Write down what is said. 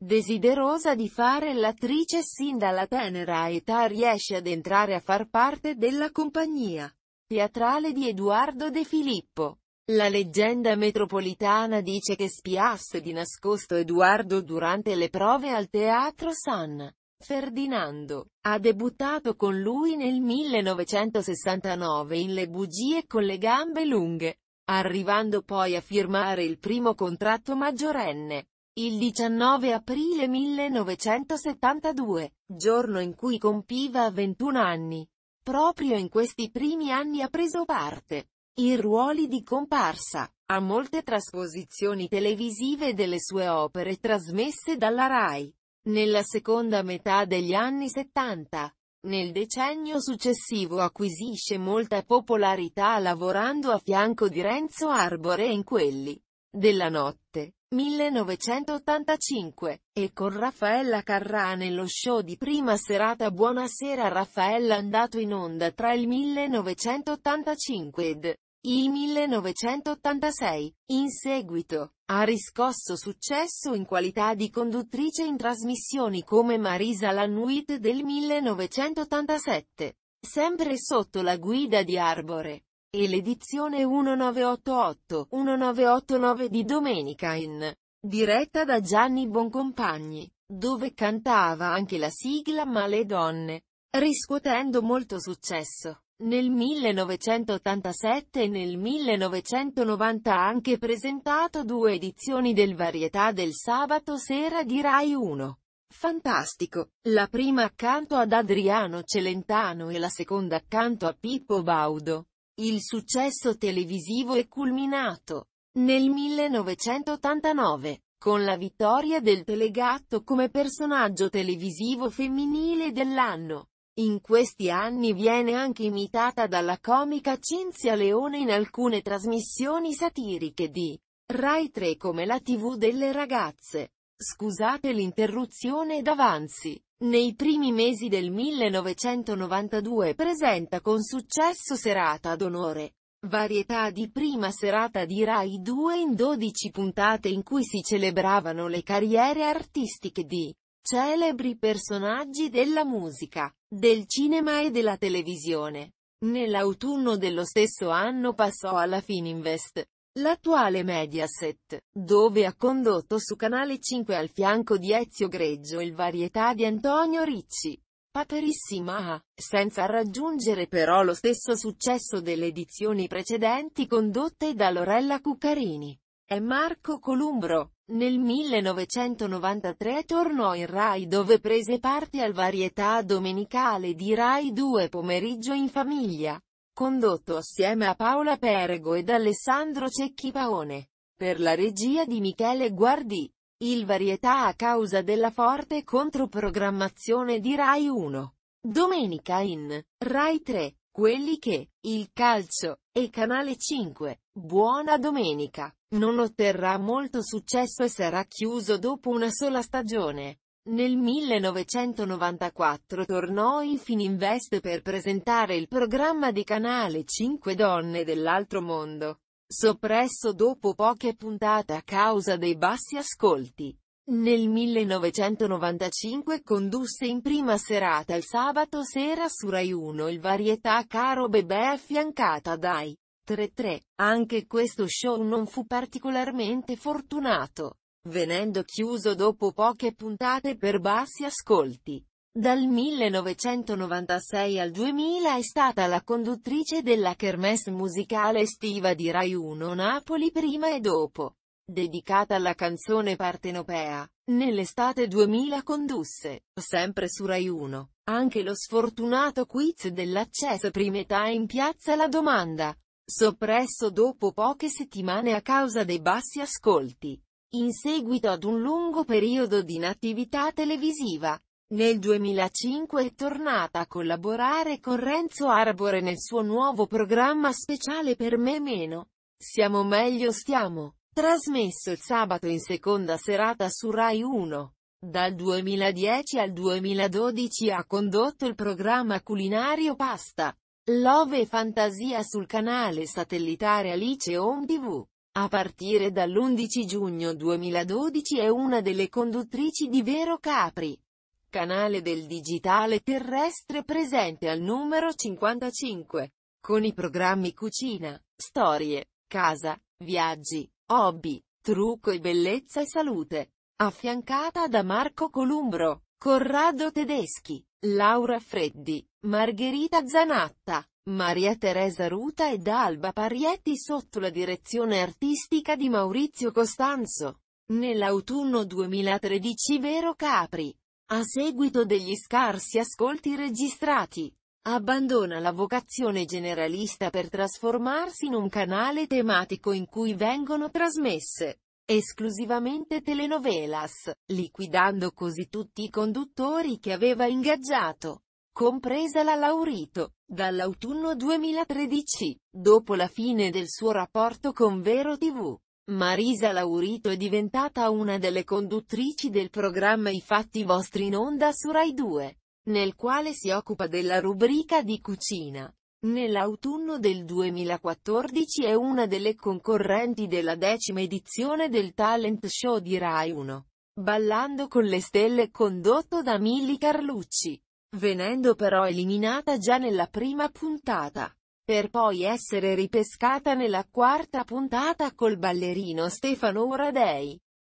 Desiderosa di fare l'attrice sin dalla tenera età riesce ad entrare a far parte della compagnia teatrale di Eduardo De Filippo. La leggenda metropolitana dice che spiasse di nascosto Eduardo durante le prove al Teatro San Ferdinando. Ha debuttato con lui nel 1969 in Le bugie con le gambe lunghe, arrivando poi a firmare il primo contratto maggiorenne. Il 19 aprile 1972, giorno in cui compiva 21 anni. Proprio in questi primi anni ha preso parte in ruoli di comparsa a molte trasposizioni televisive delle sue opere trasmesse dalla RAI. Nella seconda metà degli anni 70, nel decennio successivo acquisisce molta popolarità lavorando a fianco di Renzo Arbore in quelli della notte 1985, e con Raffaella Carrà nello show di prima serata Buonasera Raffaella andato in onda tra il 1985 ed il 1986, in seguito, ha riscosso successo in qualità di conduttrice in trasmissioni come Marisa Lannuit del 1987, sempre sotto la guida di Arbore e l'edizione 1988-1989 di domenica in diretta da Gianni Boncompagni, dove cantava anche la sigla Ma le donne, riscuotendo molto successo. Nel 1987 e nel 1990 ha anche presentato due edizioni del Varietà del sabato sera di Rai 1. Fantastico! La prima accanto ad Adriano Celentano e la seconda accanto a Pippo Baudo. Il successo televisivo è culminato nel 1989, con la vittoria del Telegatto come personaggio televisivo femminile dell'anno. In questi anni viene anche imitata dalla comica Cinzia Leone in alcune trasmissioni satiriche di Rai 3 come la TV delle ragazze. Scusate l'interruzione ed avanzi. Nei primi mesi del 1992 presenta con successo Serata d'onore. Varietà di prima serata di Rai 2 in 12 puntate in cui si celebravano le carriere artistiche di celebri personaggi della musica, del cinema e della televisione. Nell'autunno dello stesso anno passò alla Fininvest, L'attuale Mediaset, dove ha condotto su Canale 5 al fianco di Ezio Greggio il varietà di Antonio Ricci. Paperissima senza raggiungere però lo stesso successo delle edizioni precedenti condotte da Lorella Cuccarini. E Marco Columbro, nel 1993 tornò in Rai dove prese parte al varietà domenicale di Rai 2 Pomeriggio in famiglia condotto assieme a Paola Perego ed Alessandro Cecchi Paone. Per la regia di Michele Guardi. Il varietà a causa della forte controprogrammazione di Rai 1. Domenica in Rai 3, quelli che, il calcio, e Canale 5, Buona Domenica, non otterrà molto successo e sarà chiuso dopo una sola stagione. Nel 1994 tornò in Fininvest per presentare il programma di Canale 5 Donne dell'altro mondo, soppresso dopo poche puntate a causa dei bassi ascolti. Nel 1995 condusse in prima serata il sabato sera su Rai 1 il varietà Caro Bebè affiancata dai 3-3. Anche questo show non fu particolarmente fortunato venendo chiuso dopo poche puntate per bassi ascolti. Dal 1996 al 2000 è stata la conduttrice della kermesse musicale estiva di Rai 1 Napoli prima e dopo, dedicata alla canzone partenopea. Nell'estate 2000 condusse, sempre su Rai 1, anche lo sfortunato quiz dell'accesso primetà in piazza La Domanda, soppresso dopo poche settimane a causa dei bassi ascolti in seguito ad un lungo periodo di inattività televisiva. Nel 2005 è tornata a collaborare con Renzo Arbore nel suo nuovo programma speciale Per me meno. Siamo meglio stiamo. Trasmesso il sabato in seconda serata su Rai 1. Dal 2010 al 2012 ha condotto il programma culinario Pasta, Love e Fantasia sul canale satellitare Alice Home TV. A partire dall'11 giugno 2012 è una delle conduttrici di Vero Capri, canale del digitale terrestre presente al numero 55, con i programmi Cucina, Storie, Casa, Viaggi, Hobby, Trucco e Bellezza e Salute, affiancata da Marco Columbro, Corrado Tedeschi, Laura Freddi, Margherita Zanatta, Maria Teresa Ruta ed Alba Parietti sotto la direzione artistica di Maurizio Costanzo. Nell'autunno 2013 Vero Capri, a seguito degli scarsi ascolti registrati, abbandona la vocazione generalista per trasformarsi in un canale tematico in cui vengono trasmesse esclusivamente telenovelas, liquidando così tutti i conduttori che aveva ingaggiato compresa la Laurito, dall'autunno 2013, dopo la fine del suo rapporto con Vero TV. Marisa Laurito è diventata una delle conduttrici del programma I fatti vostri in onda su Rai 2, nel quale si occupa della rubrica di cucina. Nell'autunno del 2014 è una delle concorrenti della decima edizione del talent show di Rai 1, Ballando con le stelle condotto da Milly Carlucci venendo però eliminata già nella prima puntata, per poi essere ripescata nella quarta puntata col ballerino Stefano Uradei.